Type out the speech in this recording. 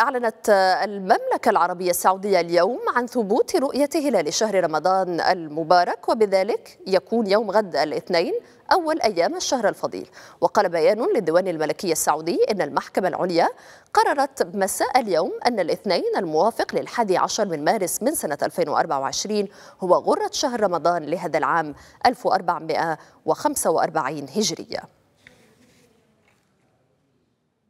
أعلنت المملكة العربية السعودية اليوم عن ثبوت رؤية هلال شهر رمضان المبارك وبذلك يكون يوم غد الاثنين أول أيام الشهر الفضيل وقال بيان للديوان الملكي السعودي أن المحكمة العليا قررت مساء اليوم أن الاثنين الموافق للحادي عشر من مارس من سنة 2024 هو غرة شهر رمضان لهذا العام 1445 هجرية